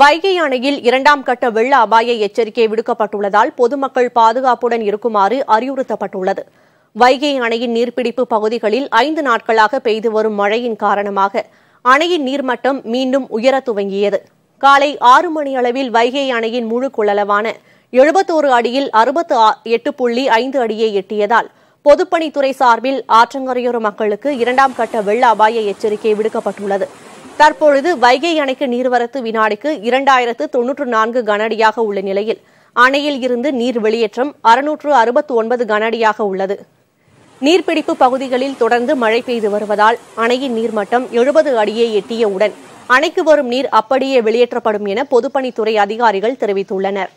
வைகை அணையில் இரண்டாம் கட்ட வெள்ள அபாய எச்சரிக்கை விடுக்கப்பட்டுள்ளதால் பொதுமக்கள் பாதுகாப்புடன் இருக்குமாறு அறிவுறுத்தப்பட்டுள்ளது வைகை அணையின் நீர்பிடிப்பு பகுதிகளில் ஐந்து நாட்களாக பெய்து வரும் மழையின் காரணமாக அணையின் நீர்மட்டம் மீண்டும் உயரத் துவங்கியது காலை ஆறு மணி அளவில் வைகை அணையின் முழு கொள்ளளவான எழுபத்தோரு அடியில் அறுபத்து எட்டு புள்ளி ஐந்து அடியை எட்டியதால் பொதுப்பணித்துறை சார்பில் ஆற்றங்கரையோர மக்களுக்கு இரண்டாம் கட்ட வெள்ள அபாய எச்சரிக்கை விடுக்கப்பட்டுள்ளது தற்பொழுது வைகை அணைக்கு நீர்வரத்து வினாடிக்கு இரண்டாயிரத்து தொன்னூற்று நான்கு கனஅடியாக உள்ள நிலையில் அணையில் இருந்து நீர் வெளியேற்றம் அறுநூற்று அறுபத்து ஒன்பது கனஅடியாக உள்ளது நீர்பிடிப்பு பகுதிகளில் தொடர்ந்து மழை பெய்து வருவதால் அணையின் நீர்மட்டம் எழுபது அடியை எட்டியவுடன் அணைக்கு வரும் நீர் அப்படியே வெளியேற்றப்படும் என பொதுப்பணித்துறை அதிகாரிகள் தெரிவித்துள்ளனா்